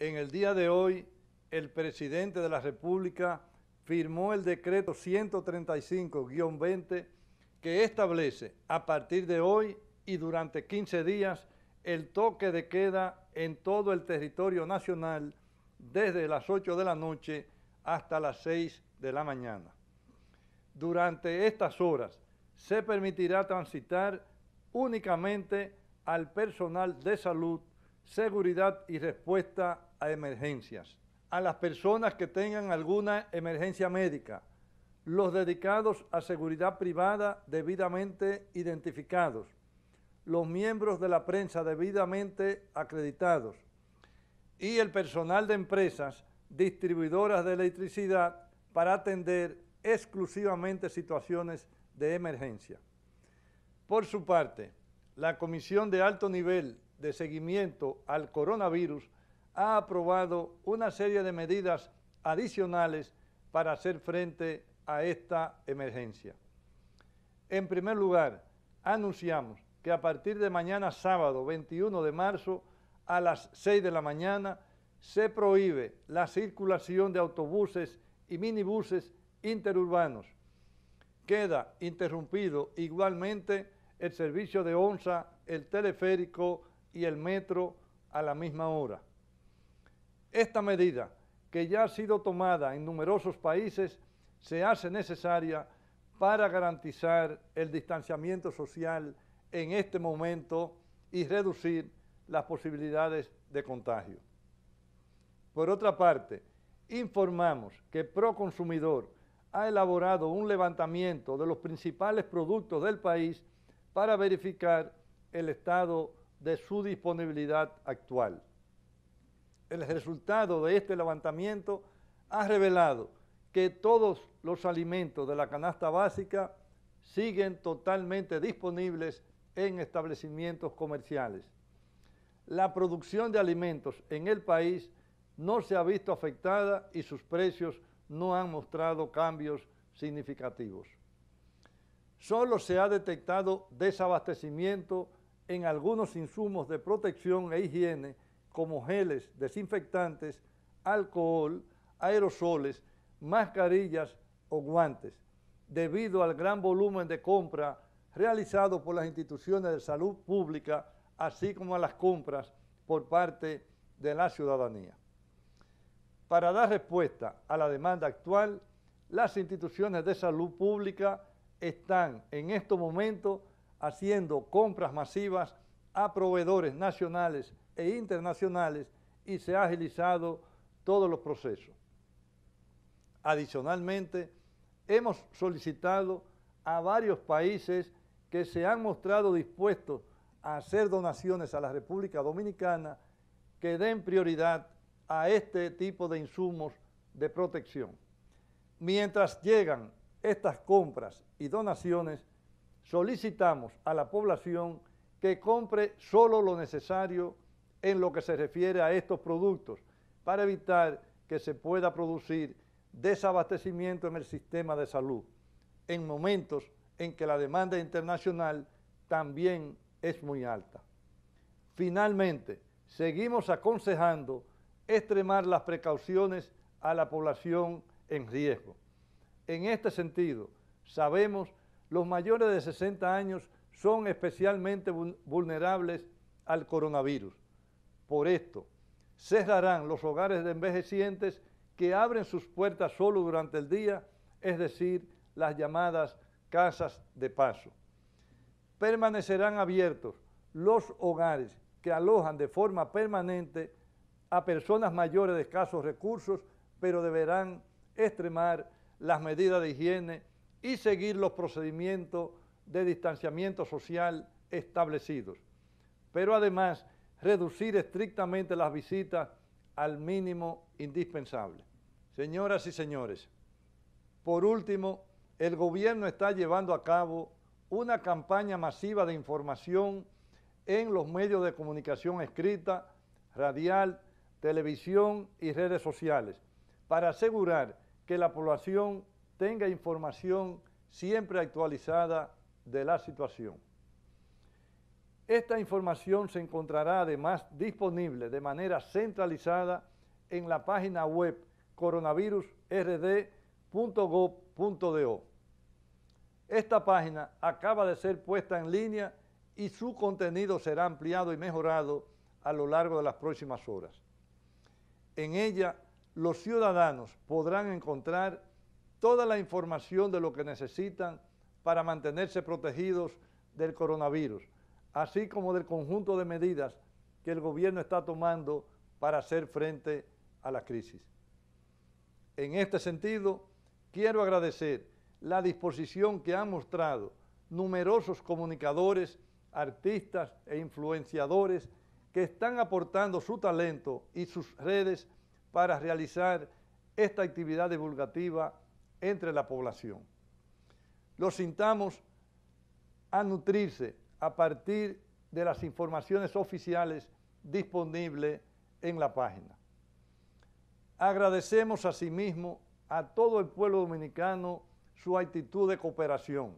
en el día de hoy el presidente de la República firmó el decreto 135-20 que establece a partir de hoy y durante 15 días el toque de queda en todo el territorio nacional desde las 8 de la noche hasta las 6 de la mañana. Durante estas horas se permitirá transitar únicamente al personal de salud, seguridad y respuesta a emergencias, a las personas que tengan alguna emergencia médica, los dedicados a seguridad privada debidamente identificados, los miembros de la prensa debidamente acreditados y el personal de empresas distribuidoras de electricidad para atender exclusivamente situaciones de emergencia. Por su parte, la Comisión de Alto Nivel de Seguimiento al Coronavirus ha aprobado una serie de medidas adicionales para hacer frente a esta emergencia. En primer lugar, anunciamos que a partir de mañana sábado 21 de marzo a las 6 de la mañana se prohíbe la circulación de autobuses y minibuses interurbanos. Queda interrumpido igualmente el servicio de ONSA, el teleférico y el metro a la misma hora. Esta medida, que ya ha sido tomada en numerosos países, se hace necesaria para garantizar el distanciamiento social en este momento y reducir las posibilidades de contagio. Por otra parte, informamos que Proconsumidor ha elaborado un levantamiento de los principales productos del país para verificar el estado de su disponibilidad actual el resultado de este levantamiento ha revelado que todos los alimentos de la canasta básica siguen totalmente disponibles en establecimientos comerciales. La producción de alimentos en el país no se ha visto afectada y sus precios no han mostrado cambios significativos. Solo se ha detectado desabastecimiento en algunos insumos de protección e higiene como geles, desinfectantes, alcohol, aerosoles, mascarillas o guantes, debido al gran volumen de compra realizado por las instituciones de salud pública, así como a las compras por parte de la ciudadanía. Para dar respuesta a la demanda actual, las instituciones de salud pública están en estos momentos haciendo compras masivas a proveedores nacionales e internacionales y se ha agilizado todos los procesos. Adicionalmente, hemos solicitado a varios países que se han mostrado dispuestos a hacer donaciones a la República Dominicana que den prioridad a este tipo de insumos de protección. Mientras llegan estas compras y donaciones, solicitamos a la población que compre solo lo necesario en lo que se refiere a estos productos para evitar que se pueda producir desabastecimiento en el sistema de salud en momentos en que la demanda internacional también es muy alta. Finalmente, seguimos aconsejando extremar las precauciones a la población en riesgo. En este sentido, sabemos los mayores de 60 años son especialmente vulnerables al coronavirus por esto, cerrarán los hogares de envejecientes que abren sus puertas solo durante el día, es decir, las llamadas casas de paso. Permanecerán abiertos los hogares que alojan de forma permanente a personas mayores de escasos recursos, pero deberán extremar las medidas de higiene y seguir los procedimientos de distanciamiento social establecidos. Pero además reducir estrictamente las visitas al mínimo indispensable. Señoras y señores, por último, el gobierno está llevando a cabo una campaña masiva de información en los medios de comunicación escrita, radial, televisión y redes sociales, para asegurar que la población tenga información siempre actualizada de la situación. Esta información se encontrará además disponible de manera centralizada en la página web coronavirusrd.gov.do. Esta página acaba de ser puesta en línea y su contenido será ampliado y mejorado a lo largo de las próximas horas. En ella, los ciudadanos podrán encontrar toda la información de lo que necesitan para mantenerse protegidos del coronavirus, así como del conjunto de medidas que el gobierno está tomando para hacer frente a la crisis. En este sentido, quiero agradecer la disposición que han mostrado numerosos comunicadores, artistas e influenciadores que están aportando su talento y sus redes para realizar esta actividad divulgativa entre la población. Los sintamos a nutrirse a partir de las informaciones oficiales disponibles en la página. Agradecemos asimismo a todo el pueblo dominicano su actitud de cooperación.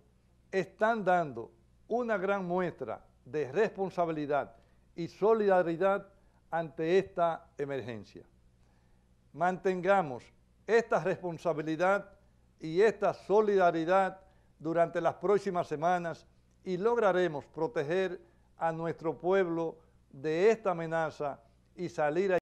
Están dando una gran muestra de responsabilidad y solidaridad ante esta emergencia. Mantengamos esta responsabilidad y esta solidaridad durante las próximas semanas y lograremos proteger a nuestro pueblo de esta amenaza y salir a